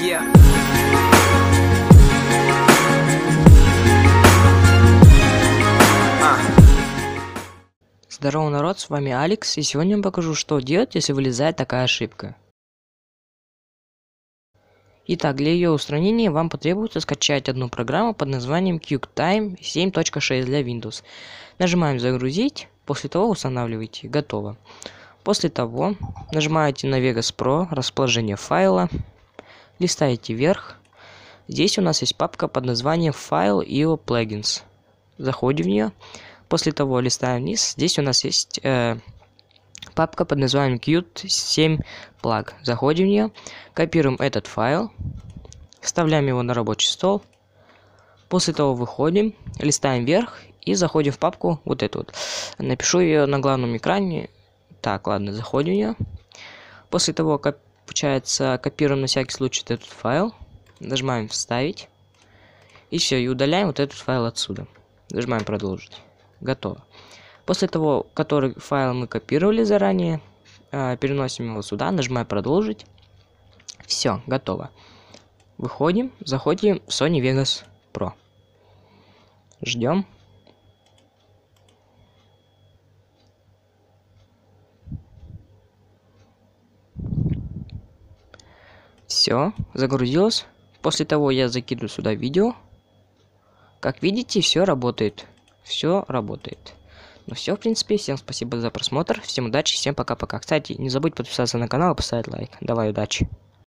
Yeah. А. Здорово, народ, с вами Алекс, и сегодня я вам покажу, что делать, если вылезает такая ошибка. Итак, для ее устранения вам потребуется скачать одну программу под названием QuickTime 7.6 для Windows. Нажимаем «Загрузить», после того устанавливаете «Готово». После того нажимаете на Vegas Pro, расположение файла, листаете вверх. Здесь у нас есть папка под названием «Файл IO Plugins». Заходим в нее. После того листаем вниз. Здесь у нас есть э, папка под названием Qt7 Plug. Заходим в нее. Копируем этот файл. Вставляем его на рабочий стол. После того выходим, листаем вверх и заходим в папку вот эту вот. Напишу ее на главном экране. Так, ладно, заходим в нее. После того, как получается, копируем на всякий случай этот файл, нажимаем «Вставить», и все, и удаляем вот этот файл отсюда. Нажимаем «Продолжить». Готово. После того, который файл мы копировали заранее, а, переносим его сюда, нажимаем «Продолжить». Все, готово. Выходим, заходим в Sony Vegas Pro. Ждем. Все, загрузилось. После того я закину сюда видео. Как видите, все работает. Все работает. Ну все, в принципе, всем спасибо за просмотр, всем удачи, всем пока-пока. Кстати, не забудь подписаться на канал и поставить лайк. Давай, удачи!